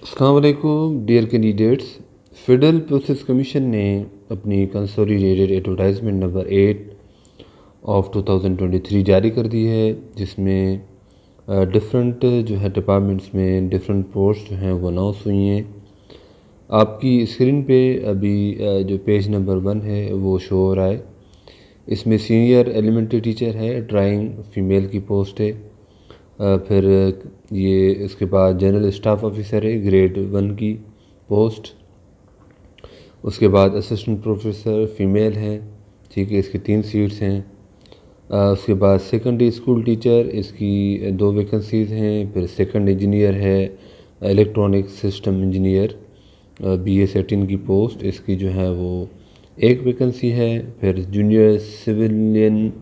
अल्लाम dear candidates federal process commission ने अपनी consolidated advertisement number eight of 2023 जारी कर दी है जिसमें डिफरेंट जो है डिपार्टमेंट्स में डिफरेंट पोस्ट जो हैं वो अनाउंस हुई हैं आपकी स्क्रीन पे अभी जो पेज नंबर वन है वो शो हो रहा है इसमें सीनियर एलिमेंट्री टीचर है ड्राइंग फीमेल की पोस्ट है फिर ये इसके बाद जनरल स्टाफ ऑफिसर है ग्रेड वन की पोस्ट उसके बाद असिस्टेंट प्रोफेसर फीमेल है ठीक है इसकी तीन सीट्स हैं उसके बाद सेकेंडरी स्कूल टीचर इसकी दो वैकेंसीज़ हैं फिर सेकंड इंजीनियर है electronic system engineer B S eighteen की पोस्ट इसकी जो है वो एक वैकेंसी है फिर जूनियर सिविलियन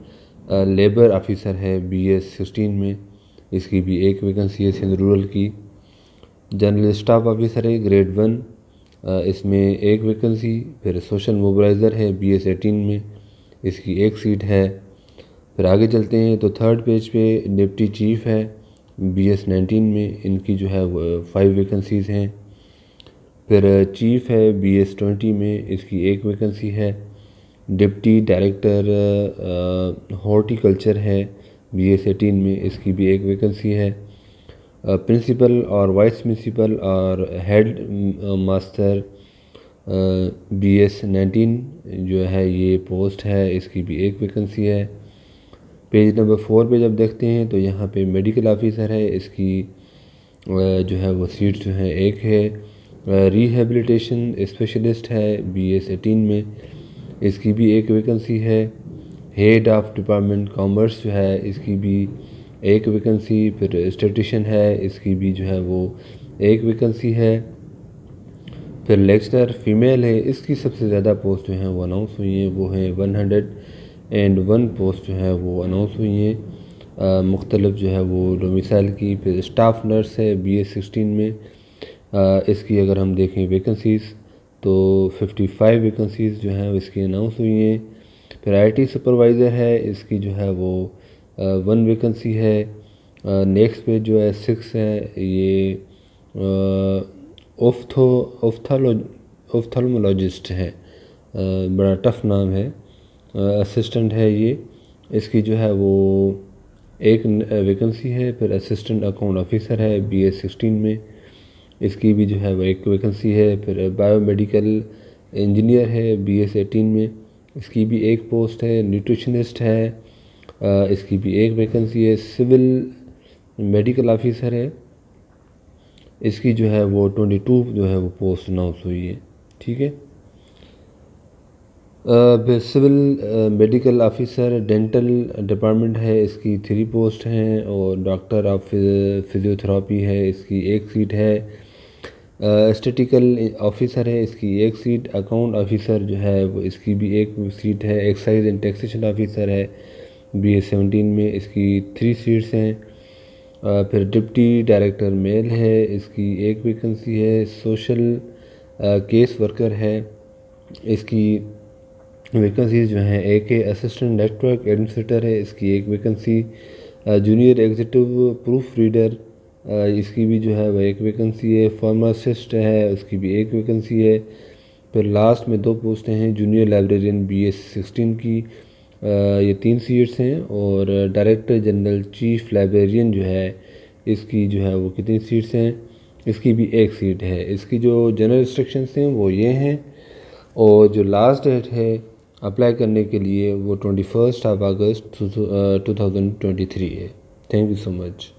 लेबर ऑफिसर है बी एस सिक्सटीन में इसकी भी एक वैकेंसी है सिंध रूरल की जनरल स्टाफ ऑफिसर है ग्रेड वन इसमें एक वैकेंसी फिर सोशल मोबलाइज़र है बी एस एटीन में इसकी एक सीट है फिर आगे चलते हैं तो थर्ड पेज पे डिप्टी चीफ है बी एस नाइनटीन में इनकी जो है फाइव वैकेंसीज़ हैं फिर चीफ है बी एस ट्वेंटी में इसकी एक वैकेंसी है डिप्टी डायरेक्टर हॉर्टिकल्चर है बी एस एटीन में इसकी भी एक वैकेंसी है प्रिंसिपल और वाइस प्रिंसिपल और headmaster B S nineteen जो है ये पोस्ट है इसकी भी एक वैकेंसी है पेज नंबर फोर पे जब देखते हैं तो यहाँ पे मेडिकल ऑफिसर है इसकी जो है वो सीट जो है एक है रिहेबिलिटेशन स्पेशलिस्ट है बी एस एटीन में इसकी भी एक वैकेंसी है हेड ऑफ डिपार्टमेंट कॉमर्स जो है इसकी भी एक वैकेंसी फिर स्टेटिशन है इसकी भी जो है वो एक वैकेंसी है फिर लेक्चरर फीमेल है इसकी सबसे ज़्यादा पोस्ट जो हैं वो अनाउंस हुई हैं वो हैं one hundred and one post जो है वो अनाउंस हुई हैं मुख्तलिफ जो है वो डोमिसाइल की फिर स्टाफ नर्स है बी ए सिक्सटीन में आ, इसकी अगर हम देखें वैकेंसीज़ तो फिफ्टी फाइव वैकेंसीज़ जो हैं इसकी अनाउंस हुई हैं वैरायटी सुपरवाइज़र है इसकी जो है वो वन वैकेंसी है नेक्स्ट पे जो है सिक्स है ये ओफ्थो ओफ्थालो ओफ्थलमोलॉजिस्ट है बड़ा टफ नाम है असिस्टेंट है ये इसकी जो है वो एक वैकेंसी है फिर असिस्टेंट अकाउंट ऑफिसर है बी एस सिक्सटीन में इसकी भी जो है वो एक वैकेंसी है फिर बायोमेडिकल इंजीनियर है बी एस एटीन में इसकी भी एक पोस्ट है न्यूट्रिशनिस्ट है इसकी भी एक वैकेंसी है सिविल मेडिकल ऑफिसर है इसकी जो है वो ट्वेंटी टू जो है वो पोस्ट अनाउंस हुई है ठीक है civil medical officer dental department है इसकी थ्री पोस्ट हैं और डॉक्टर ऑफ फिज़ियोथेरापी है इसकी एक सीट है स्टेटिकल ऑफिसर है इसकी एक सीट अकाउंट ऑफिसर जो है वो इसकी भी एक सीट है एक्साइज एंड टैक्सेशन ऑफिसर है बी एस सेवनटीन में इसकी थ्री सीट्स हैं फिर डिप्टी डायरेक्टर मेल है इसकी एक वैकेंसी है सोशल केस वर्कर है इसकी वैकेंसी जो हैं एक है असिस्टेंट नेटवर्क एडमिनिस्ट्रेटर है इसकी एक vacancy junior executive proof reader इसकी भी जो है वह एक वैकेंसी है फार्मासिस्ट है उसकी भी एक वैकेंसी है फिर लास्ट में दो पोस्टें हैं junior librarian B S sixteen की ये तीन सीट्स हैं और डायरेक्टर जनरल चीफ लाइब्रेरियन जो है इसकी जो है वो कितनी सीट्स हैं इसकी भी एक सीट है इसकी जो जनरल इंस्ट्रक्शंस हैं वो ये हैं और जो लास्ट डेट है अप्लाई करने के लिए वो twenty first of August two thousand twenty three है थैंक यू सो मच